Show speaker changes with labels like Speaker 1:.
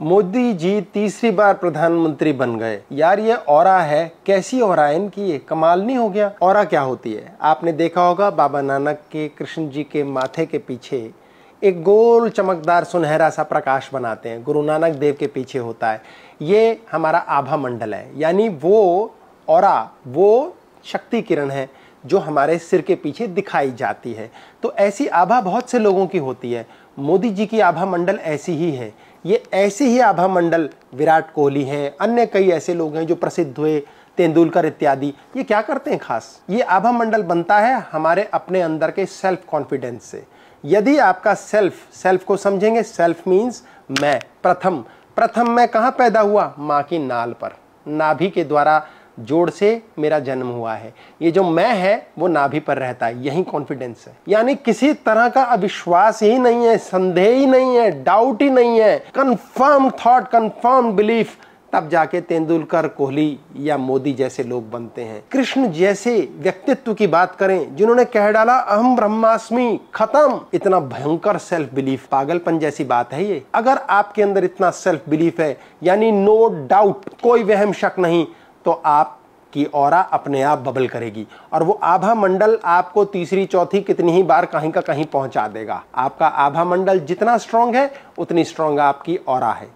Speaker 1: मोदी जी तीसरी बार प्रधानमंत्री बन गए यार ये और है कैसी और है इनकी ये कमाल नहीं हो गया और क्या होती है आपने देखा होगा बाबा नानक के कृष्ण जी के माथे के पीछे एक गोल चमकदार सुनहरा सा प्रकाश बनाते हैं गुरु नानक देव के पीछे होता है ये हमारा आभा मंडल है यानी वो और वो शक्ति किरण है जो हमारे सिर के पीछे दिखाई जाती है तो ऐसी आभा बहुत से लोगों की होती है मोदी जी की आभा मंडल ऐसी ही है ये ऐसी ही आभा मंडल विराट कोहली हैं अन्य कई ऐसे लोग हैं जो प्रसिद्ध हुए तेंदुलकर इत्यादि ये क्या करते हैं खास ये आभा मंडल बनता है हमारे अपने अंदर के सेल्फ कॉन्फिडेंस से यदि आपका सेल्फ सेल्फ को समझेंगे सेल्फ मीन्स मैं प्रथम प्रथम मैं कहाँ पैदा हुआ माँ की नाल पर नाभि के द्वारा जोड़ से मेरा जन्म हुआ है ये जो मैं है वो नाभि पर रहता है यही कॉन्फिडेंस है यानी किसी तरह का अविश्वास ही नहीं है संदेह ही नहीं है डाउट ही नहीं है कंफर्म थॉट कंफर्म बिलीफ तब जाके तेंदुलकर कोहली या मोदी जैसे लोग बनते हैं कृष्ण जैसे व्यक्तित्व की बात करें जिन्होंने कह डाला अहम ब्रह्मास्मि खत्म इतना भयंकर सेल्फ बिलीफ पागलपन जैसी बात है ये अगर आपके अंदर इतना सेल्फ बिलीफ है यानी नो डाउट कोई वहम शक नहीं तो आप और अपने आप बबल करेगी और वो आभा मंडल आपको तीसरी चौथी कितनी ही बार कहीं का कहीं पहुंचा देगा आपका आभा मंडल जितना स्ट्रांग है उतनी स्ट्रांग आपकी और है